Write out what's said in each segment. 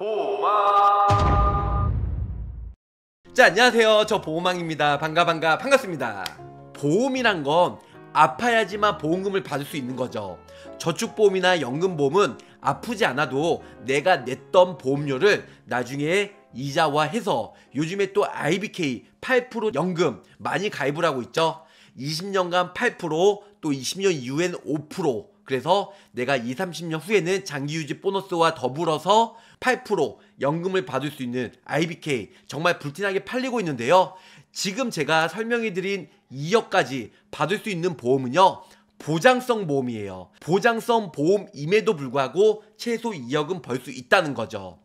보호망 자 안녕하세요 저 보호망입니다 반가 반가 반갑습니다 보험이란 건 아파야지만 보험금을 받을 수 있는 거죠 저축보험이나 연금보험은 아프지 않아도 내가 냈던 보험료를 나중에 이자화 해서 요즘에 또 IBK 8% 연금 많이 가입을 하고 있죠 20년간 8%또 20년 이후엔 5% 그래서 내가 2, 30년 후에는 장기유지 보너스와 더불어서 8% 연금을 받을 수 있는 IBK 정말 불티나게 팔리고 있는데요. 지금 제가 설명해드린 2억까지 받을 수 있는 보험은요. 보장성 보험이에요. 보장성 보험임에도 불구하고 최소 2억은 벌 수 있다는 거죠.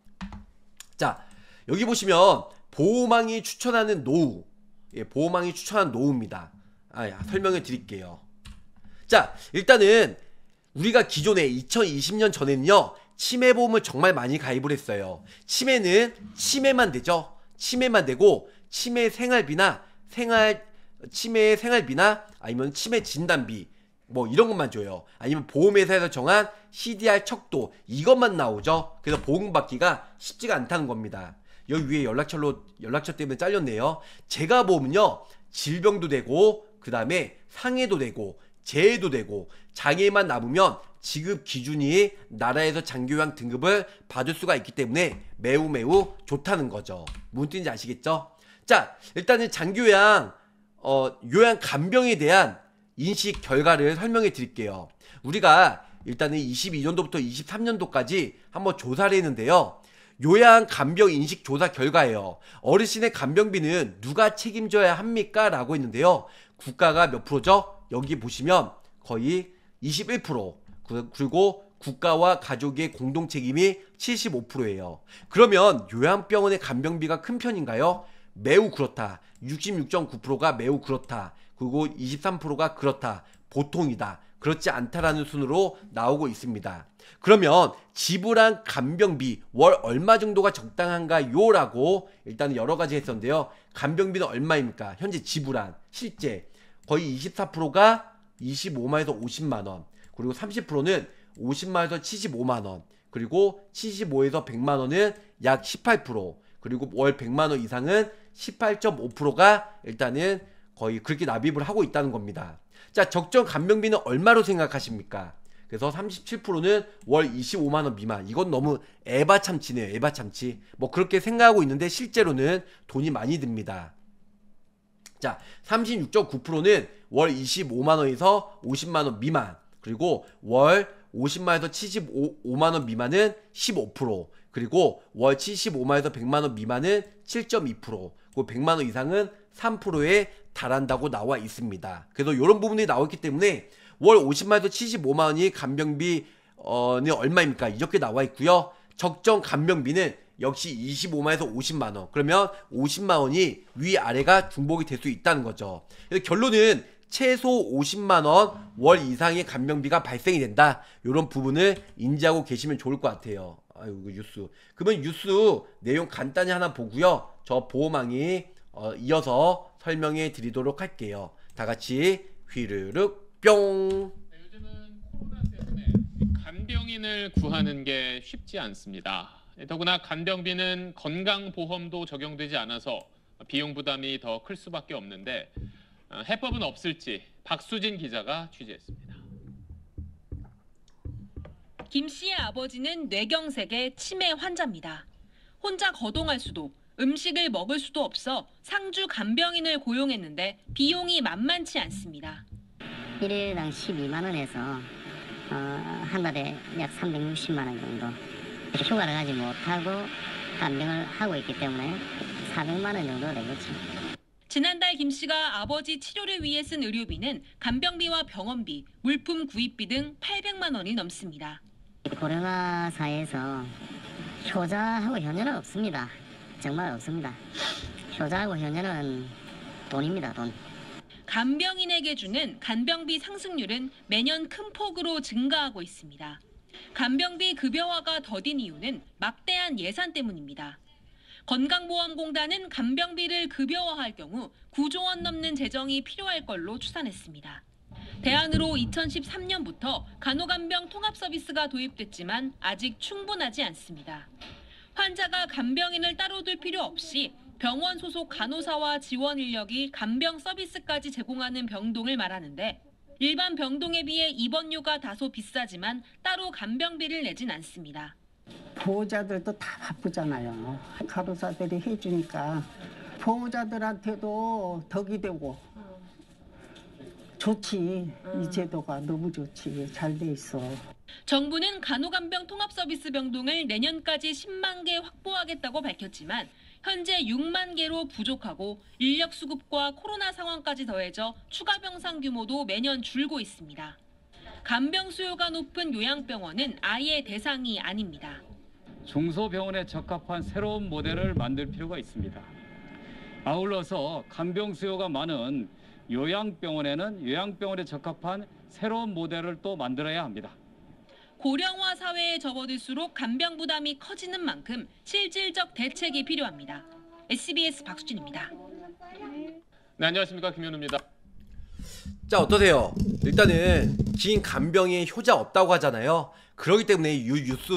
자, 여기 보시면 보호망이 추천하는 노후. 예, 보호망이 추천한 노후입니다. 아, 야, 설명을 드릴게요. 자, 일단은 우리가 기존에 2020년 전에는요. 치매 보험을 정말 많이 가입을 했어요. 치매는 치매만 되죠. 치매만 되고 치매 생활비나 생활 치매 생활비나 아니면 치매 진단비 뭐 이런 것만 줘요. 아니면 보험회사에서 정한 CDR 척도 이것만 나오죠. 그래서 보험 받기가 쉽지가 않다는 겁니다. 여기 위에 연락처로 연락처 때문에 잘렸네요. 제가 보면요 질병도 되고 그 다음에 상해도 되고 제해도 되고 장애만 남으면 지급 기준이 나라에서 장교양 등급을 받을 수가 있기 때문에 매우 매우 좋다는 거죠. 무슨 뜻인지 아시겠죠? 자, 일단은 장교양 어, 요양 간병에 대한 인식 결과를 설명해 드릴게요. 우리가 일단은 22년도부터 23년도까지 한번 조사를 했는데요. 요양 간병 인식 조사 결과예요. 어르신의 간병비는 누가 책임져야 합니까? 라고 했는데요. 국가가 몇 프로죠? 여기 보시면 거의 21% 그, 그리고 국가와 가족의 공동 책임이 75%예요. 그러면 요양병원의 간병비가 큰 편인가요? 매우 그렇다. 66.9%가 매우 그렇다. 그리고 23%가 그렇다. 보통이다. 그렇지 않다라는 순으로 나오고 있습니다. 그러면 지불한 간병비 월 얼마 정도가 적당한가요? 라고 일단 여러 가지 했었는데요. 간병비는 얼마입니까? 현재 지불한 실제 거의 24%가 25만에서 50만 원. 그리고 30%는 50만에서 75만 원. 그리고 75에서 100만 원은 약 18%. 그리고 월 100만 원 이상은 18.5%가 일단은 거의 그렇게 납입을 하고 있다는 겁니다. 자, 적정 간병비는 얼마로 생각하십니까? 그래서 37%는 월 25만 원 미만. 이건 너무 에바 참치네요. 에바 참치. 뭐 그렇게 생각하고 있는데 실제로는 돈이 많이 듭니다. 자, 36.9%는 월 25만원에서 50만원 미만, 그리고 월 50만에서 원 75만원 미만은 15%, 그리고 월 75만에서 원 100만원 미만은 7.2%, 그 100만원 이상은 3%에 달한다고 나와 있습니다. 그래서 이런 부분이 나왔기 때문에 월 50만에서 원 75만원이 간병비 어, 얼마입니까? 이렇게 나와 있고요. 적정 간병비는 역시 25만에서 50만원 그러면 50만원이 위아래가 중복이 될 수 있다는 거죠 그래서 결론은 최소 50만원 월 이상의 간병비가 발생이 된다 이런 부분을 인지하고 계시면 좋을 것 같아요 아유 이 그 뉴스 그러면 뉴스 내용 간단히 하나 보고요 저 보호망이 어, 이어서 설명해 드리도록 할게요 다같이 휘르륵 뿅 네, 요즘은 코로나 때문에 간병인을 구하는 게 쉽지 않습니다 더구나 간병비는 건강보험도 적용되지 않아서 비용 부담이 더 클 수밖에 없는데 어, 해법은 없을지 박수진 기자가 취재했습니다. 김 씨의 아버지는 뇌경색의 치매 환자입니다. 혼자 거동할 수도 음식을 먹을 수도 없어 상주 간병인을 고용했는데 비용이 만만치 않습니다. 1일당 12만 원에서 어, 한 달에 약 360만 원 정도 휴가를 가지 못하고 간병을 하고 있기 때문에 400만 원 정도 되겠지 지난달 김 씨가 아버지 치료를 위해 쓴 의료비는 간병비와 병원비, 물품 구입비 등 800만 원이 넘습니다. 고령화 사회에서 효자하고 현녀는 없습니다. 정말 없습니다. 효자하고 현녀는 돈입니다, 돈. 간병인에게 주는 간병비 상승률은 매년 큰 폭으로 증가하고 있습니다. 간병비 급여화가 더딘 이유는 막대한 예산 때문입니다. 건강보험공단은 간병비를 급여화할 경우 9조 원 넘는 재정이 필요할 걸로 추산했습니다. 대안으로 2013년부터 간호간병 통합서비스가 도입됐지만 아직 충분하지 않습니다. 환자가 간병인을 따로 둘 필요 없이 병원 소속 간호사와 지원 인력이 간병 서비스까지 제공하는 병동을 말하는데 일반 병동에 비해 입원료가 다소 비싸지만 따로 간병비를 내진 않습니다. 보호자들도 다 바쁘잖아요. 간호사들이 해주니까 보호자들한테도 덕이 되고 좋지. 이 음. 제도가 너무 좋지. 잘 돼 있어. 정부는 간호간병 통합서비스 병동을 내년까지 10만 개 확보하겠다고 밝혔지만 현재 6만 개로 부족하고 인력 수급과 코로나 상황까지 더해져 추가 병상 규모도 매년 줄고 있습니다. 간병 수요가 높은 요양병원은 아예 대상이 아닙니다. 중소병원에 적합한 새로운 모델을 만들 필요가 있습니다. 아울러서 간병 수요가 많은 요양병원에는 요양병원에 적합한 새로운 모델을 또 만들어야 합니다. 고령화 사회에 접어들수록 간병 부담이 커지는 만큼 실질적 대책이 필요합니다. SBS 박수진입니다. 네, 안녕하십니까 김현우입니다. 자 어떠세요? 일단은 긴 간병에 효자 없다고 하잖아요. 그러기 때문에 이 뉴스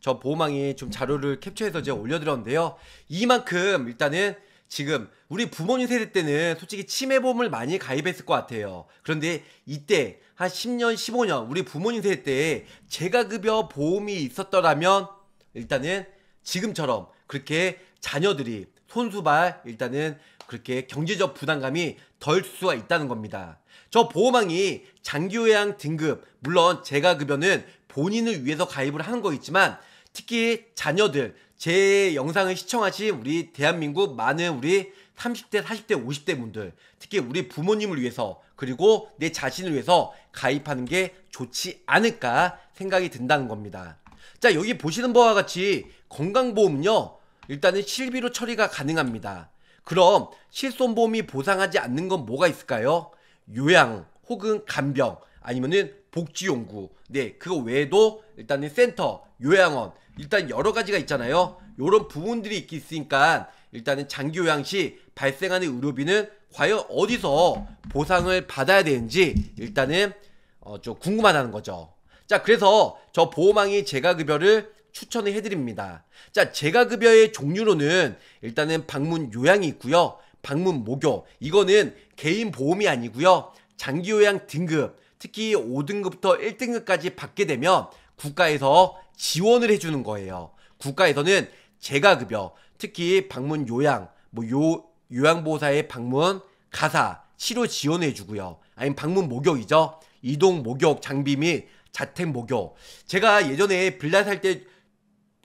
저 보호망이 좀 자료를 캡처해서 제가 올려드렸는데요. 이만큼 일단은 지금 우리 부모님 세대 때는 솔직히 치매보험을 많이 가입했을 것 같아요. 그런데 이때 한 10년, 15년 우리 부모님 세대 때 재가급여 보험이 있었더라면 일단은 지금처럼 그렇게 자녀들이 손수발 일단은 그렇게 경제적 부담감이 덜 수가 있다는 겁니다. 저 보험왕이 장기요양 등급 물론 재가급여는 본인을 위해서 가입을 하는 거있지만 특히 자녀들 제 영상을 시청하신 우리 대한민국 많은 우리 30대, 40대, 50대 분들, 특히 우리 부모님을 위해서, 그리고 내 자신을 위해서 가입하는 게 좋지 않을까 생각이 든다는 겁니다. 자, 여기 보시는 바와 같이 건강보험은요, 일단은 실비로 처리가 가능합니다. 그럼 실손보험이 보상하지 않는 건 뭐가 있을까요? 요양 혹은 간병 아니면은 복지용구 네 그거 외에도 일단은 센터 요양원 일단 여러 가지가 있잖아요 요런 부분들이 있기 있으니까 일단은 장기 요양 시 발생하는 의료비는 과연 어디서 보상을 받아야 되는지 일단은 어, 좀 궁금하다는 거죠 자 그래서 저 보호망이 재가급여를 추천을 해드립니다 자 재가급여의 종류로는 일단은 방문 요양이 있고요 방문 목요 이거는 개인 보험이 아니고요 장기 요양 등급 특히 5등급부터 1등급까지 받게 되면 국가에서 지원을 해주는 거예요. 국가에서는 재가급여, 특히 방문 요양, 뭐 요, 요양보호사의 방문, 가사, 치료 지원해주고요. 아니면 방문 목욕이죠. 이동 목욕, 장비 및 자택 목욕. 제가 예전에 빌라 살 때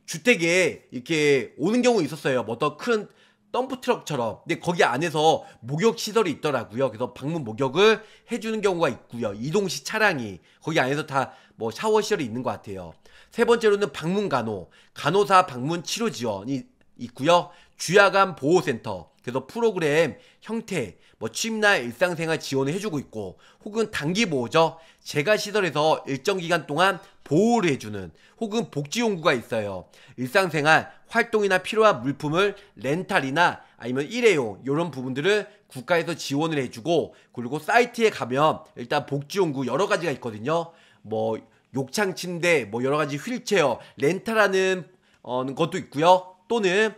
주택에 이렇게 오는 경우 있었어요. 뭐더큰 덤프트럭처럼 근데 거기 안에서 목욕 시설이 있더라고요. 그래서 방문 목욕을 해주는 경우가 있고요. 이동식 차량이 거기 안에서 다 뭐 샤워 시설이 있는 것 같아요. 세 번째로는 방문 간호, 간호사 방문 치료 지원이 있고요. 주야간 보호센터, 그래서 프로그램 형태, 뭐취임나 일상생활 지원을 해주고 있고 혹은 단기 보호죠. 제가시설에서 일정 기간 동안 보호를 해주는 혹은 복지연구가 있어요. 일상생활 활동이나 필요한 물품을 렌탈이나 아니면 일회용 이런 부분들을 국가에서 지원을 해주고 그리고 사이트에 가면 일단 복지연구 여러 가지가 있거든요. 뭐 욕창 침대 뭐 여러 가지 휠체어 렌탈하는 어, 것도 있고요. 또는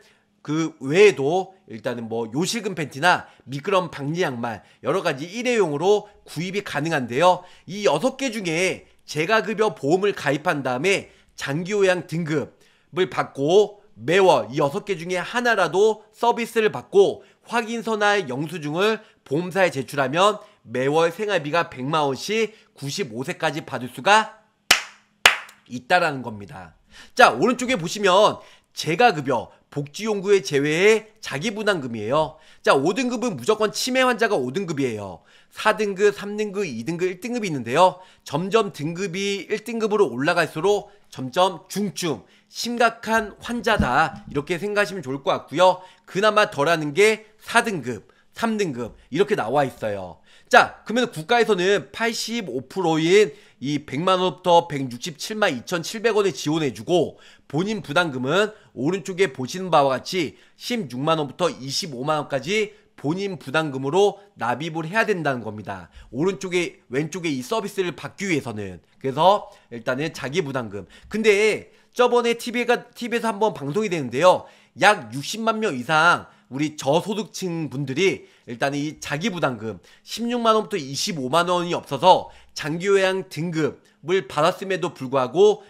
그 외에도 일단은 뭐 요실금 팬티나 미끄럼 방지 양말 여러 가지 일회용으로 구입이 가능한데요. 이 6개 중에 재가급여 보험을 가입한 다음에 장기요양 등급을 받고 매월 이 6개 중에 하나라도 서비스를 받고 확인서나 영수증을 보험사에 제출하면 매월 생활비가 100만원씩 95세까지 받을 수가 있다라는 겁니다. 자, 오른쪽에 보시면 재가급여 복지용구의제외에 자기부담금이에요. 자, 5등급은 무조건 치매 환자가 5등급이에요. 4등급, 3등급, 2등급, 1등급이 있는데요. 점점 등급이 1등급으로 올라갈수록 점점 중증, 심각한 환자다. 이렇게 생각하시면 좋을 것 같고요. 그나마 덜하는 게 4등급. 3등급 이렇게 나와 있어요. 자, 그러면 국가에서는 85%인 이 100만원부터 167만 2,700원을 지원해주고 본인 부담금은 오른쪽에 보시는 바와 같이 16만원부터 25만원까지 본인 부담금으로 납입을 해야 된다는 겁니다. 오른쪽에 왼쪽에 이 서비스를 받기 위해서는 그래서 일단은 자기 부담금. 근데 저번에 TV가 TV에서 한번 방송이 되는데요. 약 60만 명 이상 우리 저소득층 분들이 일단 이 자기부담금 16만 원부터 25만 원이 없어서 장기요양 등급을 받았음에도 불구하고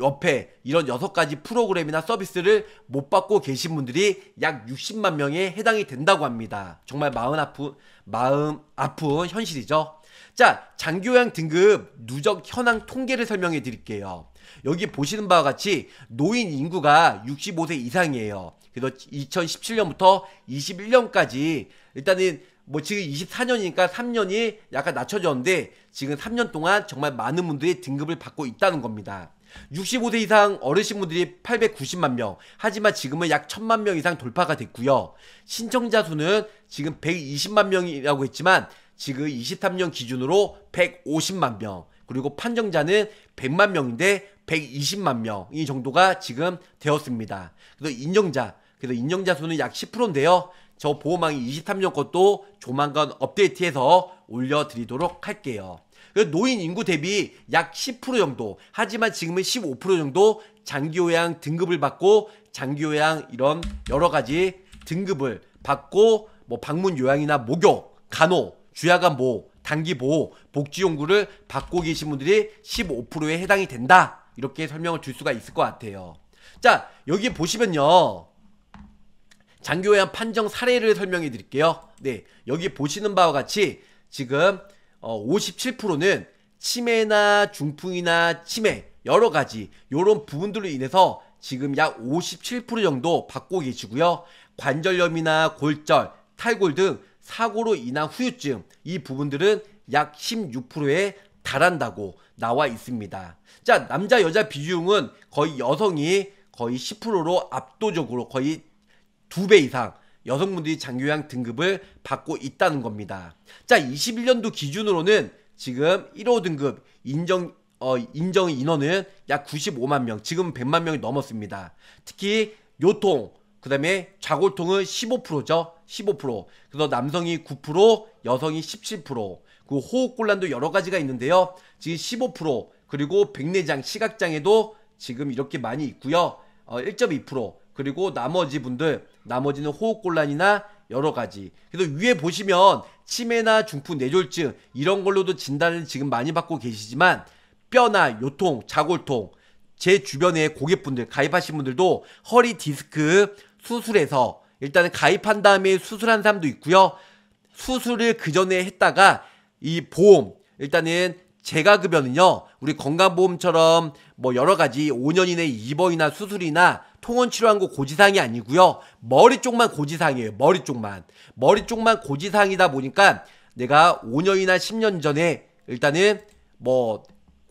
옆에 이런 여섯 가지 프로그램이나 서비스를 못 받고 계신 분들이 약 60만 명에 해당이 된다고 합니다. 정말 마음 아픈 마음 아픈 현실이죠. 자, 장기요양 등급 누적 현황 통계를 설명해 드릴게요. 여기 보시는 바와 같이 노인 인구가 65세 이상이에요. 그래서 2017년부터 21년까지 일단은 뭐 지금 24년이니까 3년이 약간 낮춰졌는데 지금 3년 동안 정말 많은 분들이 등급을 받고 있다는 겁니다. 65세 이상 어르신분들이 890만 명, 하지만 지금은 약 1000만 명 이상 돌파가 됐고요. 신청자 수는 지금 120만 명이라고 했지만 지금 23년 기준으로 150만 명. 그리고 판정자는 100만 명인데 120만 명 이 정도가 지금 되었습니다. 그래서 인정자, 그래서 인정자 수는 약 10%인데요. 저 보호망이 23년 것도 조만간 업데이트해서 올려드리도록 할게요. 노인 인구 대비 약 10% 정도, 하지만 지금은 15% 정도 장기요양 등급을 받고 장기요양 이런 여러 가지 등급을 받고 뭐 방문 요양이나 목욕, 간호, 주야간 보호 단기 보호, 복지 연구를 받고 계신 분들이 15%에 해당이 된다. 이렇게 설명을 줄 수가 있을 것 같아요. 자, 여기 보시면요. 장교요양 판정 사례를 설명해 드릴게요. 네, 여기 보시는 바와 같이 지금 57%는 어, 치매나 중풍이나 치매 여러 가지 이런 부분들로 인해서 지금 약 57% 정도 받고 계시고요. 관절염이나 골절, 탈골 등 사고로 인한 후유증 이 부분들은 약 16%에 달한다고 나와 있습니다. 자, 남자 여자 비중은 거의 여성이 거의 10%로 압도적으로 거의 두 배 이상 여성분들이 장교양 등급을 받고 있다는 겁니다. 자, 21년도 기준으로는 지금 1호 등급 인정 어, 인정 인원은 약 95만 명, 지금 100만 명이 넘었습니다. 특히 요통, 그 다음에 좌골통은 15%죠. 15%. 그래서 남성이 9%, 여성이 17%. 그 호흡곤란도 여러 가지가 있는데요. 지금 15% 그리고 백내장, 시각장애도 지금 이렇게 많이 있고요. 어, 1.2% 그리고 나머지 분들 나머지는 호흡곤란이나 여러 가지. 그래서 위에 보시면 치매나 중풍 뇌졸증 이런 걸로도 진단을 지금 많이 받고 계시지만 뼈나 요통, 자골통 제 주변에 고객분들 가입하신 분들도 허리 디스크 수술해서 일단은 가입한 다음에 수술한 사람도 있고요. 수술을 그 전에 했다가 이 보험 일단은 제가급여는요 우리 건강보험처럼 뭐 여러 가지 5년 이내 입원이나 수술이나 통원치료한 거고지상이 아니고요. 머리 쪽만 고지상이에요 머리 쪽만. 머리 쪽만 고지상이다 보니까 내가 5년이나 10년 전에 일단은 뭐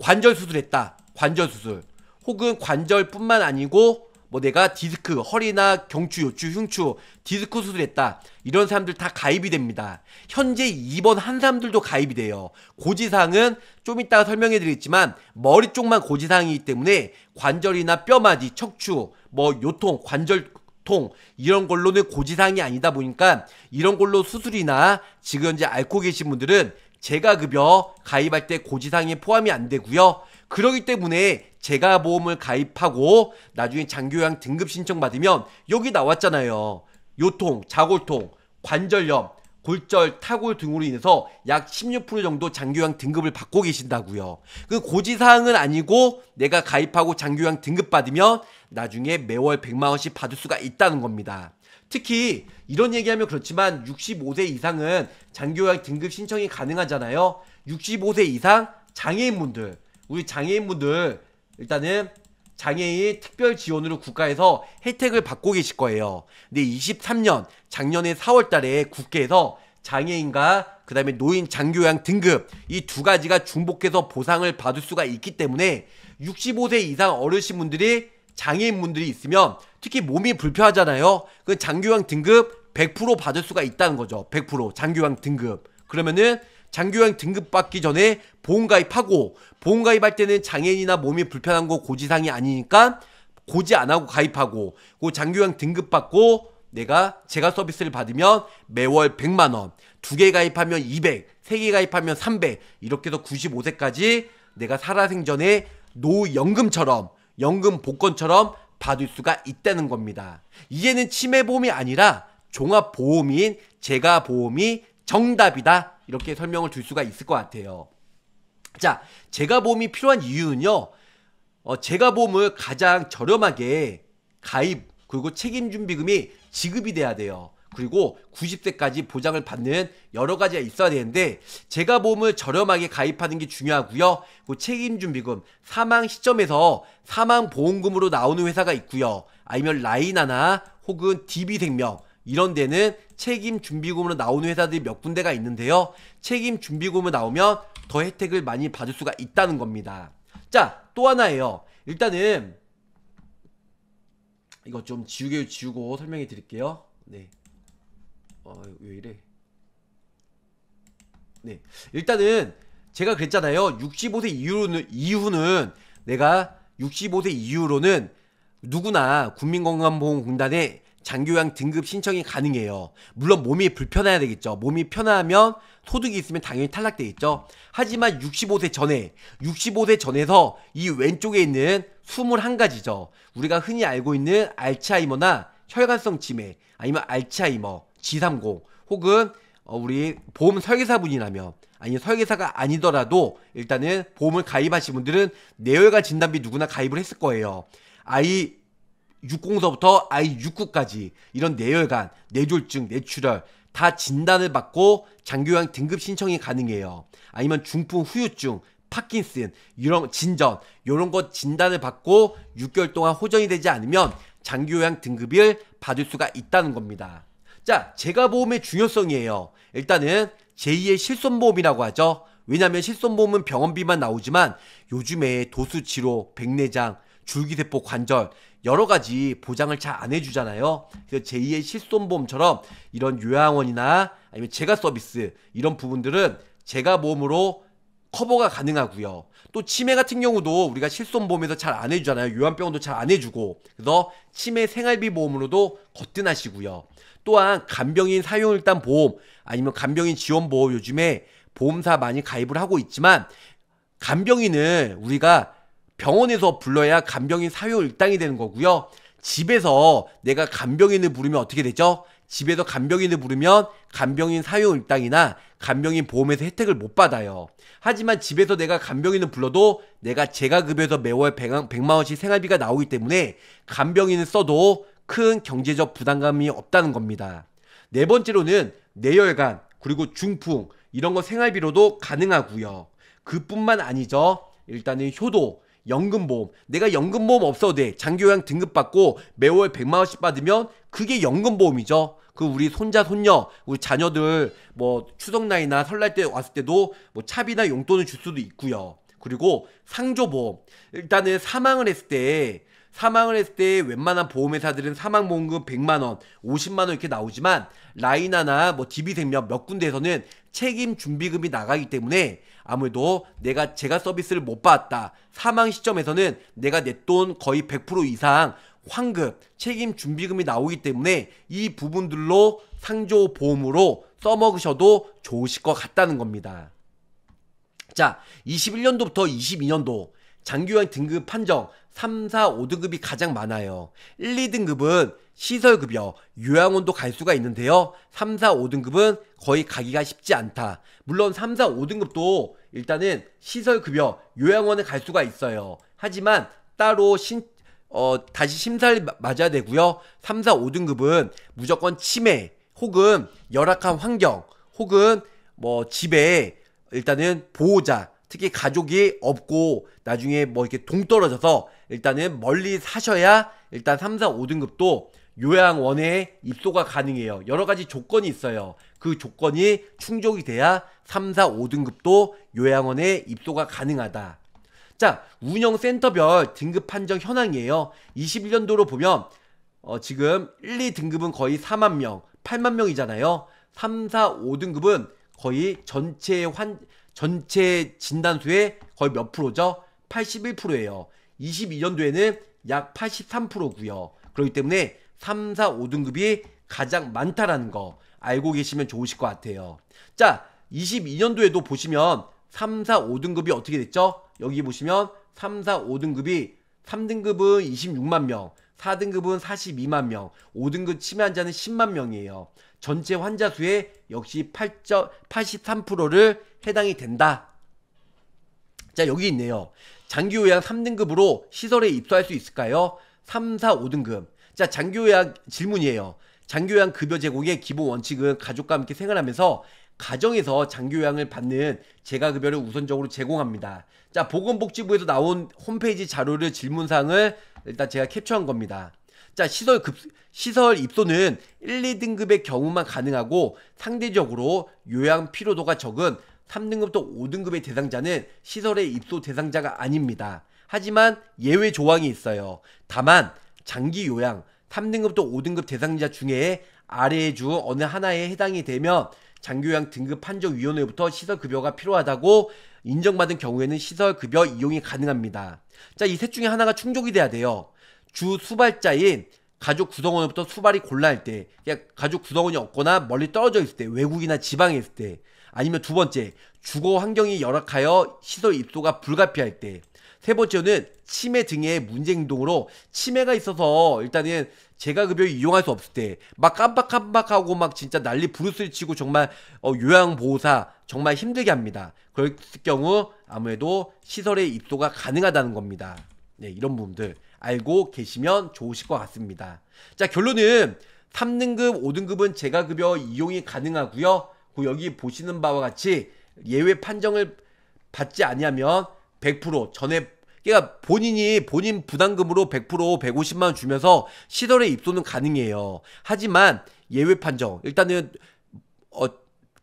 관절 수술했다. 관절 수술. 혹은 관절뿐만 아니고 뭐 내가 디스크, 허리나 경추, 요추, 흉추, 디스크 수술했다. 이런 사람들 다 가입이 됩니다. 현재 입원 한 사람들도 가입이 돼요. 고지상은좀 이따가 설명해 드리겠지만 머리 쪽만 고지상이기 때문에 관절이나 뼈마디, 척추, 뭐 요통, 관절 통 이런 걸로는 고지상이 아니다 보니까 이런 걸로 수술이나 지금 현재 앓고 계신 분들은 제가 급여 가입할 때고지상항에 포함이 안 되고요. 그러기 때문에 제가 보험을 가입하고 나중에 장교양 등급 신청 받으면 여기 나왔잖아요. 요통, 자골통, 관절염, 골절, 타골 등으로 인해서 약 16% 정도 장교양 등급을 받고 계신다고요. 그 고지사항은 아니고 내가 가입하고 장교양 등급 받으면 나중에 매월 100만 원씩 받을 수가 있다는 겁니다. 특히 이런 얘기하면 그렇지만 65세 이상은 장교양 등급 신청이 가능하잖아요. 65세 이상 장애인분들 우리 장애인분들 일단은 장애인 특별 지원으로 국가에서 혜택을 받고 계실 거예요. 근데 23년 작년에 4월 달에 국회에서 장애인과 그 다음에 노인 장교양 등급 이 두 가지가 중복해서 보상을 받을 수가 있기 때문에 65세 이상 어르신분들이 장애인분들이 있으면 특히 몸이 불편하잖아요. 그 장교양 등급 100% 받을 수가 있다는 거죠. 100% 장교양 등급. 그러면은 장교형 등급 받기 전에 보험가입하고 보험가입할 때는 장애인이나 몸이 불편한 거 고지사항이 아니니까 고지 안 하고 가입하고 그 장교형 등급 받고 내가 제가 서비스를 받으면 매월 100만 원, 두 개 가입하면 200, 세개 가입하면 300 이렇게 해서 95세까지 내가 살아생전에 노연금처럼 후 연금 복권처럼 받을 수가 있다는 겁니다. 이제는 치매보험이 아니라 종합보험인 제가보험이 정답이다 이렇게 설명을 줄 수가 있을 것 같아요. 자, 제가보험이 필요한 이유는요. 어, 재가보험을 가장 저렴하게 가입 그리고 책임준비금이 지급이 돼야 돼요. 그리고 90세까지 보장을 받는 여러 가지가 있어야 되는데 제가 보험을 저렴하게 가입하는 게 중요하고요. 그 책임준비금 사망 시점에서 사망 보험금으로 나오는 회사가 있고요. 아니면 라이나나 혹은 DB생명 이런 데는 책임 준비금으로 나오는 회사들이 몇 군데가 있는데요. 책임 준비금으로 나오면 더 혜택을 많이 받을 수가 있다는 겁니다. 자, 또 하나예요. 일단은 이거 좀 지우개 지우고 설명해 드릴게요. 네. 어, 왜 이래? 네. 일단은 제가 그랬잖아요. 65세 이후로는, 이후는 내가 65세 이후로는 누구나 국민건강보험공단에 장교양 등급 신청이 가능해요. 물론 몸이 불편해야 되겠죠. 몸이 편하면 소득이 있으면 당연히 탈락되겠죠. 하지만 65세 전에 65세 전에서 이 왼쪽에 있는 21가지죠. 우리가 흔히 알고 있는 알츠하이머나 혈관성 치매 아니면 알츠하이머, G30 혹은 어, 우리 보험 설계사분이라면 아니면 설계사가 아니더라도 일단은 보험을 가입하신 분들은 내열과 진단비 누구나 가입을 했을 거예요. 아이 6 0서부터 i 6 9까지 이런 뇌혈관, 뇌졸중, 뇌출혈 다 진단을 받고 장교양 등급 신청이 가능해요. 아니면 중풍 후유증, 파킨슨 이런 진전 이런 것 진단을 받고 6개월 동안 호전이 되지 않으면 장교양 등급을 받을 수가 있다는 겁니다. 자, 제가보험의 중요성이에요. 일단은 제2의 실손보험이라고 하죠. 왜냐하면 실손보험은 병원비만 나오지만 요즘에 도수치료, 백내장, 줄기세포 관절 여러 가지 보장을 잘 안 해주잖아요. 그래서 제2의 실손보험처럼 이런 요양원이나 아니면 재가 서비스 이런 부분들은 재가 보험으로 커버가 가능하고요. 또 치매 같은 경우도 우리가 실손보험에서 잘 안 해주잖아요. 요양병원도 잘 안 해주고 그래서 치매 생활비 보험으로도 거뜬하시고요. 또한 간병인 사용일단 보험 아니면 간병인 지원 보험 요즘에 보험사 많이 가입을 하고 있지만 간병인은 우리가 병원에서 불러야 간병인 사요 일당이 되는 거고요. 집에서 내가 간병인을 부르면 어떻게 되죠? 집에서 간병인을 부르면 간병인 사요 일당이나 간병인 보험에서 혜택을 못 받아요. 하지만 집에서 내가 간병인을 불러도 내가 제가급여에서 매월 100만원씩 생활비가 나오기 때문에 간병인을 써도 큰 경제적 부담감이 없다는 겁니다. 네 번째로는 내혈관 그리고 중풍 이런 거 생활비로도 가능하고요. 그뿐만 아니죠. 일단은 효도 연금보험. 내가 연금보험 없어도 돼. 장교양 등급받고 매월 100만원씩 받으면 그게 연금보험이죠. 그 우리 손자, 손녀, 우리 자녀들 뭐 추석날이나 설날 때 왔을 때도 뭐 차비나 용돈을 줄 수도 있고요. 그리고 상조보험. 일단은 사망을 했을 때 사망을 했을 때 웬만한 보험회사들은 사망보험금 100만원, 50만원 이렇게 나오지만 라이나나 뭐 DB생명 몇 군데에서는 책임 준비금이 나가기 때문에 아무래도 내가 제가 서비스를 못 받았다. 사망 시점에서는 내가 내 돈 거의 100% 이상 환급, 책임 준비금이 나오기 때문에 이 부분들로 상조 보험으로 써먹으셔도 좋으실 것 같다는 겁니다. 자, 21년도부터 22년도 장기요양 등급 판정, 3, 4, 5등급이 가장 많아요. 1, 2등급은 시설급여, 요양원도 갈 수가 있는데요. 3, 4, 5등급은 거의 가기가 쉽지 않다. 물론 3, 4, 5등급도 일단은 시설급여, 요양원에 갈 수가 있어요. 하지만 따로 신, 어, 다시 심사를 맞아야 되고요. 3, 4, 5등급은 무조건 치매, 혹은 열악한 환경, 혹은 뭐 집에 일단은 보호자, 특히 가족이 없고 나중에 뭐 이렇게 동떨어져서 일단은 멀리 사셔야 일단 3, 4, 5등급도 요양원에 입소가 가능해요. 여러 가지 조건이 있어요. 그 조건이 충족이 돼야 3, 4, 5등급도 요양원에 입소가 가능하다. 자, 운영센터별 등급 판정 현황이에요. 21년도로 보면 어, 지금 1, 2등급은 거의 4만 명, 8만 명이잖아요. 3, 4, 5등급은 거의 전체 환, 전체 진단수의 거의 몇 프로죠? 81%예요. 22년도에는 약 83%고요. 그렇기 때문에 3, 4, 5등급이 가장 많다라는 거 알고 계시면 좋으실 것 같아요. 자, 22년도에도 보시면 3, 4, 5등급이 어떻게 됐죠? 여기 보시면 3, 4, 5등급이 3등급은 26만 명, 4등급은 42만 명, 5등급 치매 환자는 10만 명이에요. 전체 환자 수의 역시 8, 83%를 해당이 된다. 자, 여기 있네요. 장기요양 3등급으로 시설에 입소할 수 있을까요? 3, 4, 5등급. 자, 장기요양 질문이에요. 장기요양 급여 제공의 기본 원칙은 가족과 함께 생활하면서 가정에서 장기요양을 받는 재가급여를 우선적으로 제공합니다. 자, 보건복지부에서 나온 홈페이지 자료를 질문사항을 일단 제가 캡처한 겁니다. 자, 시설 급, 시설 입소는 1, 2등급의 경우만 가능하고 상대적으로 요양 피로도가 적은 3등급부터 5등급의 대상자는 시설의 입소 대상자가 아닙니다. 하지만 예외 조항이 있어요. 다만 장기 요양 3등급부터 5등급 대상자 중에 아래의 주 어느 하나에 해당이 되면 장교양 등급 판정 위원회부터 시설 급여가 필요하다고 인정받은 경우에는 시설 급여 이용이 가능합니다. 자, 이 셋 중에 하나가 충족이 돼야 돼요. 주 수발자인 가족 구성원으로부터 수발이 곤란할 때, 그냥 가족 구성원이 없거나 멀리 떨어져 있을 때, 외국이나 지방에 있을 때, 아니면 두 번째, 주거 환경이 열악하여 시설 입소가 불가피할 때. 세 번째는 치매 등의 문제 행동으로 치매가 있어서 일단은 제가 급여 를 이용할 수 없을 때 막 깜박깜박하고 막 진짜 난리 부르스를 치고 정말 어, 요양보호사 정말 힘들게 합니다. 그럴 경우 아무래도 시설의 입소가 가능하다는 겁니다. 네, 이런 부분들 알고 계시면 좋으실 것 같습니다. 자 결론은 3등급, 5등급은 제가 급여 이용이 가능하고요. 그 여기 보시는 바와 같이 예외 판정을 받지 아니하면 100% 전에 그러니까 본인이 본인 부담금으로 100% 150만 원 주면서 시설의 입소는 가능해요. 하지만 예외 판정 일단은 어,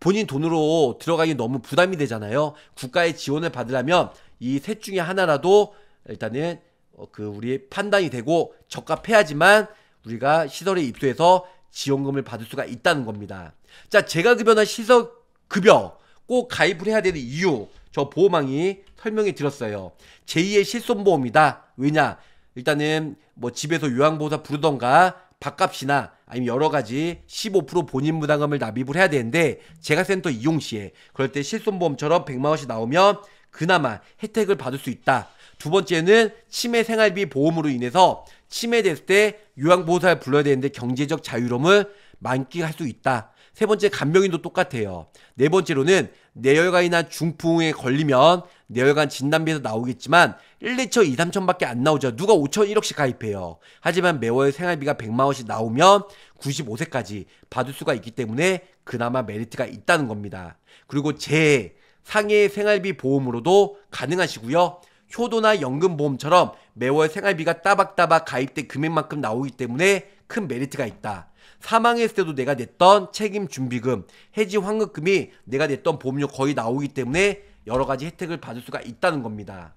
본인 돈으로 들어가기 너무 부담이 되잖아요. 국가의 지원을 받으려면 이 셋 중에 하나라도 일단은 어, 그 우리 판단이 되고 적합해야지만 우리가 시설의 입소에서 지원금을 받을 수가 있다는 겁니다. 자, 재가급여나 시설급여 꼭 가입을 해야 되는 이유 저 보호망이 설명해 드렸어요. 제2의 실손보험이다. 왜냐? 일단은 뭐 집에서 요양보호사 부르던가 밥값이나 아니면 여러 가지 15% 본인 부담금을 납입을 해야 되는데 제가 센터 이용 시에 그럴 때 실손보험처럼 100만 원씩 나오면 그나마 혜택을 받을 수 있다. 두 번째는 치매 생활비 보험으로 인해서 치매됐을 때 요양보호사를 불러야 되는데 경제적 자유로움을 만끽할 수 있다. 세 번째 간병인도 똑같아요. 네 번째로는 뇌혈관이나 중풍에 걸리면 뇌혈관 진단비에서 나오겠지만 1, 2천, 2, 3천밖에 안 나오죠. 누가 5천, 1억씩 가입해요. 하지만 매월 생활비가 100만 원씩 나오면 95세까지 받을 수가 있기 때문에 그나마 메리트가 있다는 겁니다. 그리고 제 상해 생활비 보험으로도 가능하시고요. 효도나 연금보험처럼 매월 생활비가 따박따박 가입된 금액만큼 나오기 때문에 큰 메리트가 있다. 사망했을 때도 내가 냈던 책임 준비금, 해지 환급금이 내가 냈던 보험료 거의 나오기 때문에 여러 가지 혜택을 받을 수가 있다는 겁니다.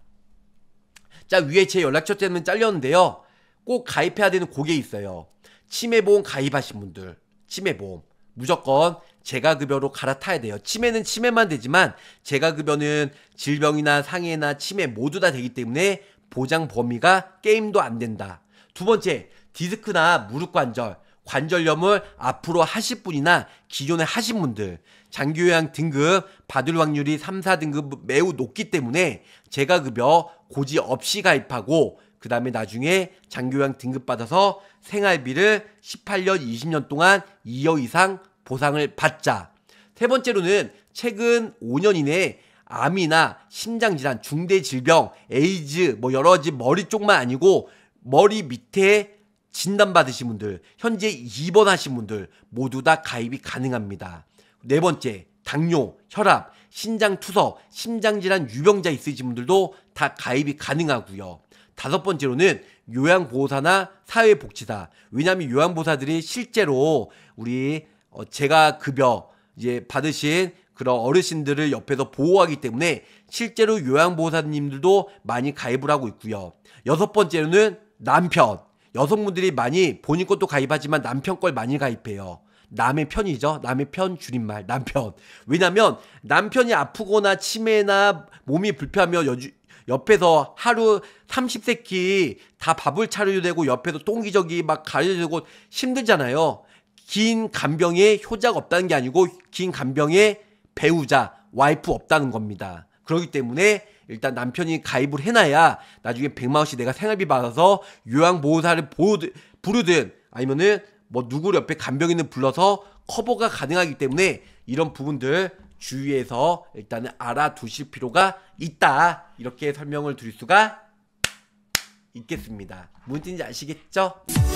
자, 위에 제 연락처 때문에 잘렸는데요. 꼭 가입해야 되는 곡객이 있어요. 치매보험 가입하신 분들, 치매보험. 무조건 재가급여로 갈아타야 돼요. 치매는 치매만 되지만 재가급여는 질병이나 상해나 치매 모두 다 되기 때문에 보장 범위가 게임도 안 된다. 두 번째, 디스크나 무릎 관절, 관절염을 앞으로 하실 분이나 기존에 하신 분들 장기요양 등급 받을 확률이 3, 4등급 매우 높기 때문에 제가급여 고지 없이 가입하고 그 다음에 나중에 장기요양 등급 받아서 생활비를 18년, 20년 동안 2억 이상 보상을 받자. 세 번째로는 최근 5년 이내에 암이나 심장질환, 중대질병, 에이즈, 뭐 여러 가지 머리 쪽만 아니고 머리 밑에 진단받으신 분들, 현재 입원하신 분들 모두 다 가입이 가능합니다. 네 번째, 당뇨, 혈압, 신장 투석, 심장 질환 유병자 있으신 분들도 다 가입이 가능하고요. 다섯 번째로는 요양보호사나 사회복지사. 왜냐하면 요양보호사들이 실제로 우리 어, 제가 급여 이제 받으신 그런 어르신들을 옆에서 보호하기 때문에 실제로 요양보호사님들도 많이 가입을 하고 있고요. 여섯 번째로는 남편. 여성분들이 많이 본인 것도 가입하지만 남편 걸 많이 가입해요. 남의 편이죠. 남의 편 줄임말 남편. 왜냐면 남편이 아프거나 치매나 몸이 불편하며 여주, 옆에서 하루 30세끼 다 밥을 차려야 되고 옆에서 똥기저기 막 가려야 되고 힘들잖아요. 긴 간병에 효자가 없다는 게 아니고 긴 간병에 배우자, 와이프 없다는 겁니다. 그렇기 때문에 일단 남편이 가입을 해놔야 나중에 100만 원씩 내가 생활비 받아서 요양보호사를 부르든 아니면은 뭐 누구를 옆에 간병인을 불러서 커버가 가능하기 때문에 이런 부분들 주위에서 일단은 알아두실 필요가 있다 이렇게 설명을 드릴 수가 있겠습니다. 뭔지 아시겠죠?